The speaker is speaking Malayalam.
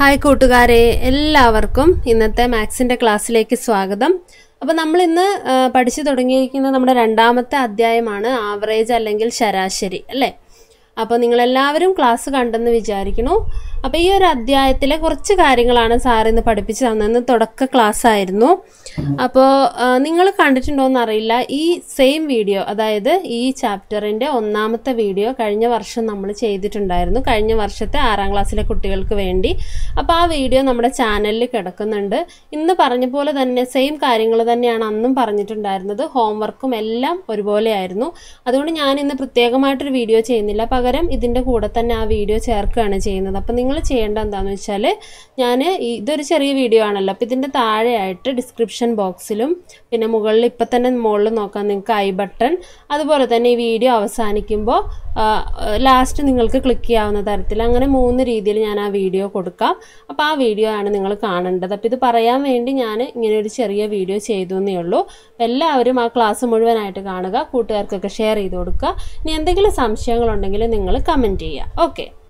ഹായ് കൂട്ടുകാരെ എല്ലാവർക്കും ഇന്നത്തെ മാത്സിൻ്റെ ക്ലാസ്സിലേക്ക് സ്വാഗതം അപ്പോൾ നമ്മൾ ഇന്ന് പഠിച്ചു തുടങ്ങിയിരിക്കുന്ന നമ്മുടെ രണ്ടാമത്തെ അധ്യായമാണ് ആവറേജ് അല്ലെങ്കിൽ ശരാശരി അല്ലേ അപ്പോൾ നിങ്ങളെല്ലാവരും ക്ലാസ് കണ്ടെന്ന് വിചാരിക്കുന്നു അപ്പോൾ ഈ ഒരു അധ്യായത്തിലെ കുറച്ച് കാര്യങ്ങളാണ് ഇന്ന് പഠിപ്പിച്ചു തന്നതെന്ന് തുടക്ക ക്ലാസ് ആയിരുന്നു അപ്പോൾ നിങ്ങൾ കണ്ടിട്ടുണ്ടോ എന്നറിയില്ല ഈ സെയിം വീഡിയോ അതായത് ഈ ചാപ്റ്ററിൻ്റെ ഒന്നാമത്തെ വീഡിയോ കഴിഞ്ഞ വർഷം നമ്മൾ ചെയ്തിട്ടുണ്ടായിരുന്നു കഴിഞ്ഞ വർഷത്തെ ആറാം ക്ലാസ്സിലെ കുട്ടികൾക്ക് വേണ്ടി അപ്പോൾ ആ വീഡിയോ നമ്മുടെ ചാനലിൽ കിടക്കുന്നുണ്ട് ഇന്ന് പറഞ്ഞ പോലെ തന്നെ സെയിം കാര്യങ്ങൾ തന്നെയാണ് അന്നും പറഞ്ഞിട്ടുണ്ടായിരുന്നത് ഹോംവർക്കും എല്ലാം ഒരുപോലെ ആയിരുന്നു അതുകൊണ്ട് ഞാൻ ഇന്ന് പ്രത്യേകമായിട്ടൊരു വീഡിയോ ചെയ്യുന്നില്ല പകരം പകരം ഇതിൻ്റെ കൂടെ തന്നെ ആ വീഡിയോ ചേർക്കുകയാണ് ചെയ്യുന്നത് അപ്പോൾ നിങ്ങൾ ചെയ്യേണ്ട എന്താണെന്ന് വെച്ചാൽ ഞാൻ ഇതൊരു ചെറിയ വീഡിയോ ആണല്ലോ അപ്പോൾ ഇതിൻ്റെ താഴെയായിട്ട് ഡിസ്ക്രിപ്ഷൻ ബോക്സിലും പിന്നെ മുകളിൽ ഇപ്പം തന്നെ മുകളിൽ നോക്കാം നിങ്ങൾക്ക് ഐ ബട്ടൺ അതുപോലെ തന്നെ ഈ വീഡിയോ അവസാനിക്കുമ്പോൾ ലാസ്റ്റ് നിങ്ങൾക്ക് ക്ലിക്ക് ചെയ്യാവുന്ന തരത്തിൽ അങ്ങനെ മൂന്ന് രീതിയിൽ ഞാൻ ആ വീഡിയോ കൊടുക്കാം അപ്പോൾ ആ വീഡിയോ ആണ് നിങ്ങൾ കാണേണ്ടത് അപ്പോൾ ഇത് പറയാൻ വേണ്ടി ഞാൻ ഇങ്ങനെ ഒരു ചെറിയ വീഡിയോ ചെയ്തു എന്നേ ഉള്ളൂ എല്ലാവരും ആ ക്ലാസ് മുഴുവനായിട്ട് കാണുക കൂട്ടുകാർക്കൊക്കെ ഷെയർ ചെയ്ത് കൊടുക്കുക ഇനി എന്തെങ്കിലും സംശയങ്ങളുണ്ടെങ്കിൽ നിങ്ങൾ കമൻറ്റ് ചെയ്യുക ഓക്കെ